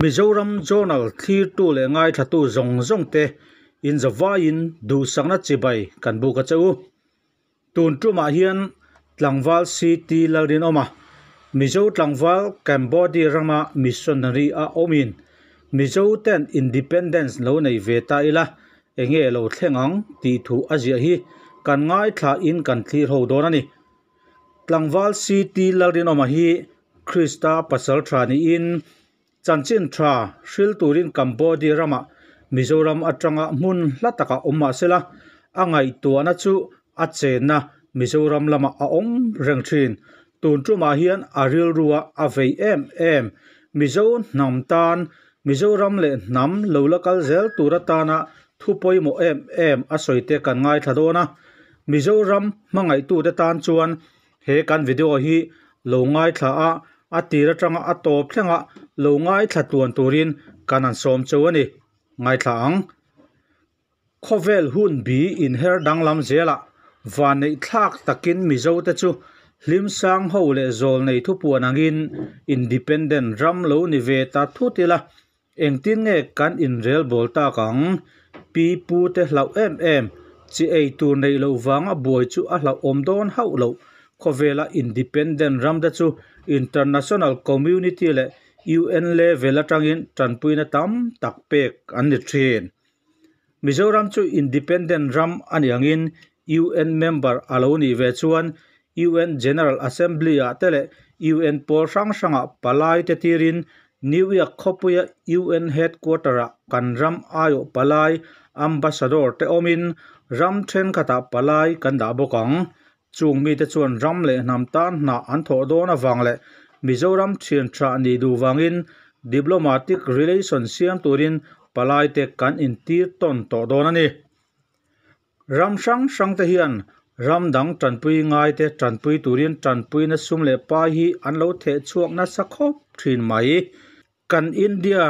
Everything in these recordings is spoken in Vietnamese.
mizoram journal thi tu le ngai thatu zong zong te in the vain du sangna chibai kan bu ka chu tun tu ma hian tlangwal city larin oma mizo tlangwal cambodia rama missionary a omin mizo ten independence lo nei veta ila enge lo thlengang ti thu azia hi kan ngai tha in kan thi ro dona ni tlangwal city larin oma hi krista pasal thani in chanchin tha hril turin cambodia rama mizoram atanga mun lataka umma sela angai tuana chu achena mizoram lama a om rengthin tun tuma hian aril ruwa avei em em mizo Tan mizoram le nam lolakal zel turatana thupoi mo em em asoite kan ngai thadona mizoram mangai tu de tan chuan he kan video hi lo ngai tha a a tira tanga a top thlanga lo ngai thla tuan turin kan an som chu ani ngai thlang khovel hun bi in her dang lam zela van nei thak takin mi zo te chu lim sang ho le zol nei thu puan angin independent ram lo ni ve ta thu tila engtin nge kan in rel bol ta kang pi pu te hlau em em chi ei tu nei lo wang a buai chu a hlau om don hau lo khovela independent ram da chu international community le UN le velatangin tanpuina tam takpek ani thren Mizoram chu independent ram anyangin UN member aloni ve chuan UN General Assembly a tele UN por sang sanga palai te tirin New York khopuya UN headquarter a ram ayo palai ambassador te omin ram thren kata palai kanda bokang chung mi te chuan ram le nam tan nà vàng lệ mi awang le mizoram thian tra ni vàng in diplomatic relation siam turin palai te kan in tir ton to sáng ani ram sang sang te hian ram dang tranpui ngai te tranpui turin tranpui na sum lệ pa hi an lo the chuak na sakho thin mai kan india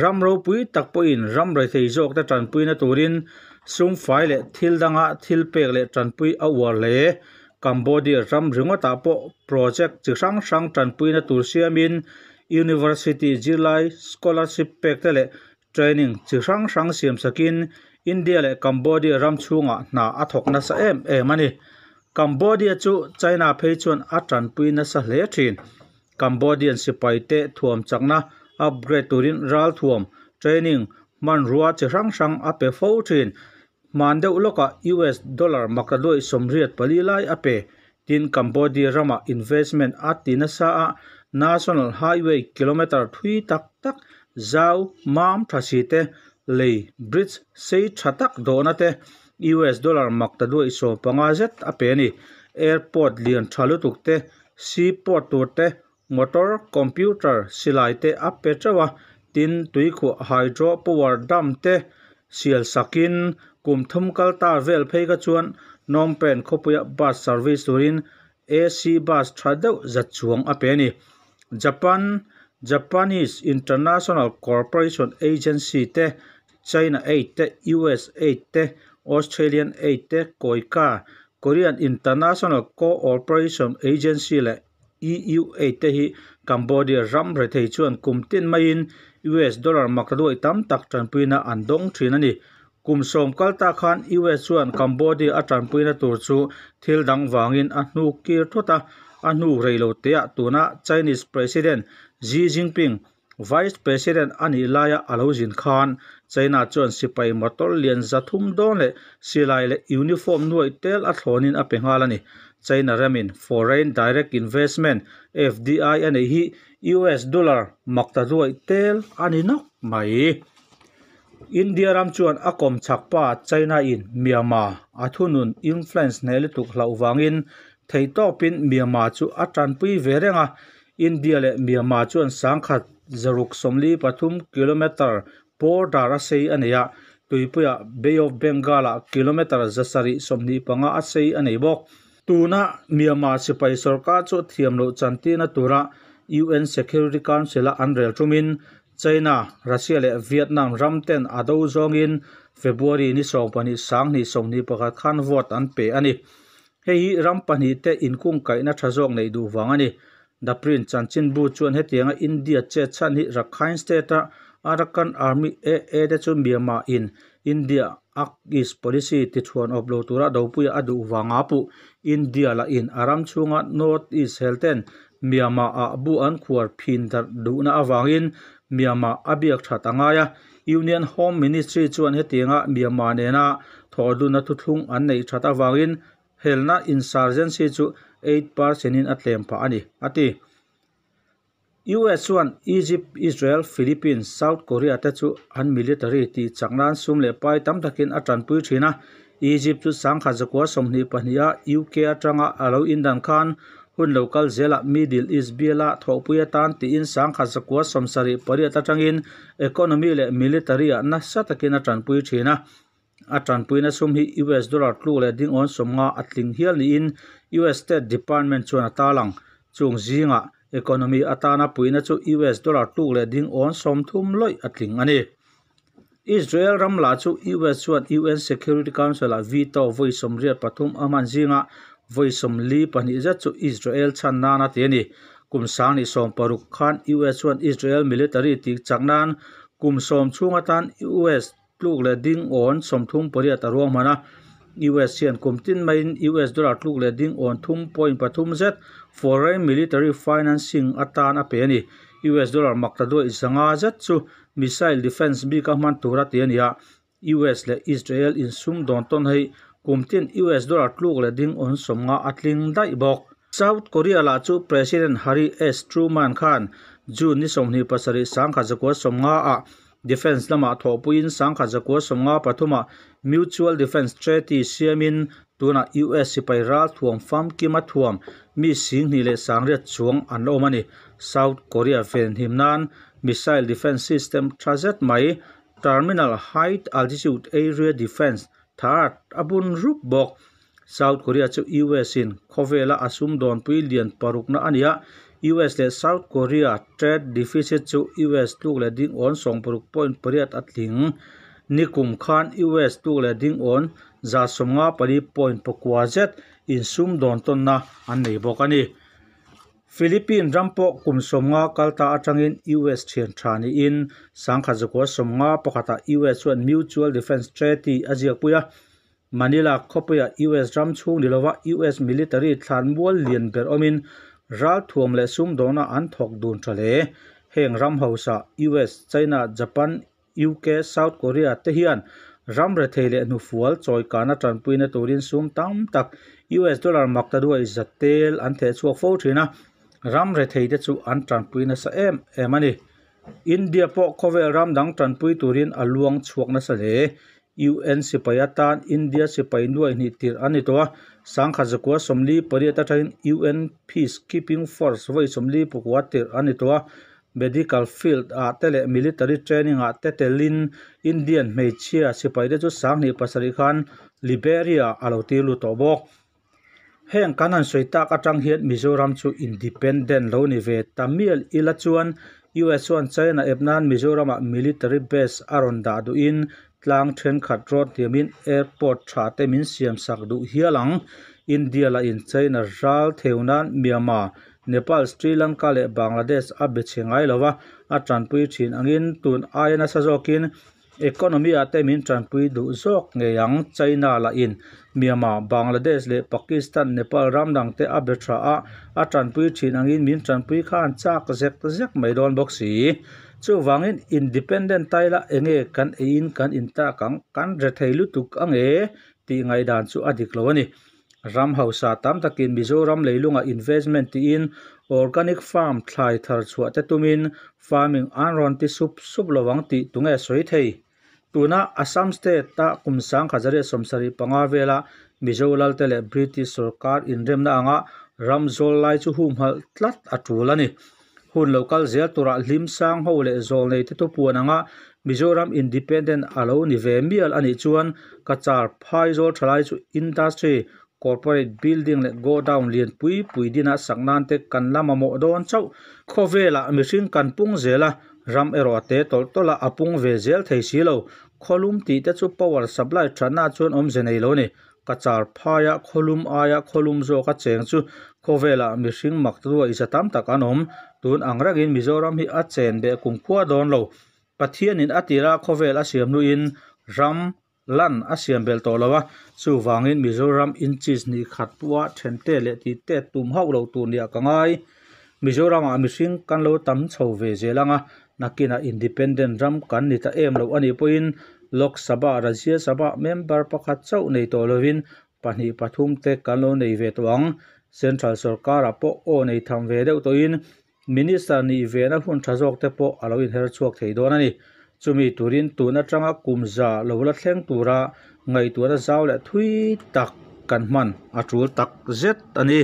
ram ro pui tak po in ram rai thei jok ta tranpui na turin sum phái lệ thil danga thil lệ pek le tranpui awar lệ กัมบอดีรัมรุงตาปโปรเจกต์จึงสังสังจันปุยนตุรเซียมิน University จิลไลสกอลาร์ชิพเพ็กเตเล่เทรนนิ่งจึงสังสังเสียมสกินอินเดียเละกัมบอดีรัมชูงะหน้าอัฐกนัสเอมเอมันนีกัมบอดีจู่ไชน่าเพย์ชวนอัจันปุยนัสเลทินกัมบอดีสิไปเตถ่วมจากนั้นอัปเกรดตัวนินรัลถ่วมเทรนนิ่งมันรัวจึงสังสรังอัพเปฟอลทิน ماند اٹلکا یو ایس ڈولا مقدو اسٹ پلی لائ اپے تین کمبوڈی رما انسمین آ تین نس نیشنل ہائی وے کلومیٹر تھی تک تک جاؤ معام تسی بریج سے سر تک دونس دولر مقدو اسٹ اپے ایرپورٹ لین تھا لو تو پورٹ تو موٹور کمپیوٹر سلائی تے اے چرو تین تھیکھو آدرو پوار دم تھی سل چکن kum thum kal tar vel phei ka chuan nom pen khopuya bus service turin ac bus tha deuh zat chuang a pe ni japan japanese international corporation agency te china 8 te us 8 te australian 8 te koika korean international cooperation agency le eu 8 te hi cambodia ram re thei chuan tin mai in us dollar mak duai tam tak tran puina an dong thin ani kum som kalta khan iwe chuan cambodia atan puina tur chu thil dang wangin a hnu kir thota a hnu reilo te a tuna chinese president xi jinping vice president ani laya alojin khan china chuan sipai motor lian zathum don le silai le uniform nuai tel a thlonin a pengalani China Ramin Foreign Direct Investment FDI ane hi US dollar makta duai tel ani nok mai India ram chuan akom chakpa China in Myanmar athunun influence nele tuk lawangin theitok pin Myanmar chu atran pui verenga India le Myanmar chuan sangkhat zaruk somli pathum kilometer por dara sei ania tuipuya Bay of Bengala kilometer zasari somni panga asei anei bok tuna Myanmar sipai sarkar chu thiamlo chantina tura UN Security Council a anrel tumin China Russia le Vietnam ramten ado zongin February ni song pani sang ni som ni pakhat khan vote an pe ani hei ram pani te inkung kai na thazong nei du wang ani da prin chanchin bu chuan hetianga India che chan hi Rakhine state a Arakan army e e de chu Myanmar in India akis policy ti chuan oblo tura do puya adu wanga pu India la in aram chunga north east helten Myanmar a bu an khwar phin dar du na awangin Myanmar abiak that angaya Union Home Ministry chuan hetinga Myanmar nena thorluna thuthlung an nei that awangin helna insurgency chu 8% in atlem pa ani ati US chuan Egypt Israel Philippines South Korea te chu an military ti changlan sum le pai tam takin atan pui thina Egypt chu sang kha zakwa somni pania UK atanga alo Indan khan hun local zela middle east biela thopuya tan ti in sang khazakwa somsari pariata tangin economy le military na satakina tranpui thina a tranpuina sum hi us dollar tlu le ding on somnga atling hial ni in us state department chuan talang chung zinga economy atana puina chu us dollar tlu le ding on som thum loi atling ani Israel ram la chu US chuan UN Security Council a veto voi somriat pathum aman zinga voisom li pani ja chu Israel chan nana te ni kum sang ni som paruk khan US one Israel military tik chaknan kum som chunga tan US tluk le ding on som thum pori ta ruang mana US sian kum tin main US dollar tluk le ding on thum point pathum zet foreign military financing atan a pe ni US dollar makta do isanga zet chu missile defense bi ka man tura te ni US le Israel in sum don ton hai kumtin US dollar tluk le ding on somnga atling dai bok South Korea la chu President Harry S Truman Khan ju ni somni pasari sangkha zakwa somnga a defense lama thopuin sangkha zakwa somnga pathuma mutual defense treaty siamin tuna US sipai ral thuam fam kima thuam mi sing ni le sangre chuang an omani South Korea fen himnan missile defense system trazet mai terminal height altitude area defense thar abun rup bok South Korea chu US in khovela asum don pui lian parukna ania US le South Korea trade deficit cho US tuk le ding on song paruk point pariat atling nikum khan US tuk le ding on za somnga pari point pakwa zet in sum don ton na an nei bok ani Philippines rampo kumsomnga kalta atangin US thian thani in sangkhajuko somnga pakhata US chuan mutual defense treaty Azia aziakpuya Manila khopuya US ram chung nilowa US military thlanmual lian ber omin ral thuam le sum dona an thok dun thale heng ram hosa US China Japan UK South Korea te hian ram re theile nu fual choi kana tranpuina turin sum tam tak US dollar makta duai zatel an the chuak fo thina ram re theide chu an tranpui na sa em em ani india po khove ram dang tranpui turin aluang chuak na sa le un sipai tan india sipai nuai ni tir ani to sangkha zakwa somli pariata thain un peacekeeping force voi somli pukwa tir ani to medical field a tele military training a te telin indian meichia sipai de chu sang ni pasari khan liberia alo ti lu to bok heng kanan soi ka tang hiat mizoram chu independent lo ni ve tamil ila chuan us wan china ebnan mizorama military base aron da du in tlang then khat ro tiamin airport tha te min siam sak du hialang india la in china ral theunan miama nepal sri lanka le bangladesh abechingai lowa a tranpui thin angin tun ayana sajokin economy ate min tranpui du zok ngeyang china la in myanmar bangladesh le pakistan nepal ramdang te abetra a a tranpui thin angin min tranpui khan chak zek zek mai don boxi chu wangin independent taila enge kan ein kan inta kang kan re theilu tuk ange ti ngai dan chu adik lo ani ram hausa tam takin mizoram leilunga investment ti in organic farm thlai thar chuate tumin farming anron ti sup sup lowang ti tunge soi thei Tuna asamste taa kumsang khazari asamsari pangaa wela mijo lalte le British Sorkar Indremna a nga ram zol laichu humhal tlat atuula ni. Hun lokal zel tora limsang hau le zol na iti to puwa na independent alaw ni vemi alani chuan kachar pai zol thalai chu industry. corporate building le go down lian pui pui dina sangnan te kan lama mo don chau khovela mihring kan pung zela ram ero te tol tola apung à ve zel thei silo kholum ti te chu power supply thana chon om ze nei lo ni kachar phaya kholum aya kholum zo ka cheng chu khovela mihring mak tu isa tam tak anom tun angragin mizoram hi a chen be kung khua don lo pathian in atira khovel a siam nu in ram lan asian bel to lawa chu wangin mizoram inches ni khatwa thente le ti te tum hau lo tu nia kangai mizoram a mihring kan lo tam chho ve zelanga nakina independent ram kan ni ta em lo ani poin lok sabha rajya sabha member pakhat chau nei to lovin pahni pathum te kan lo nei ve tawang central sarkar a po o nei tham ve deuh to in minister ni ve na hun thazok te po alo in her chuak thei don ani chumi turin tuna tanga kumza lola thleng tura ngai tura zau le thui tak kan man a tul tak zet ani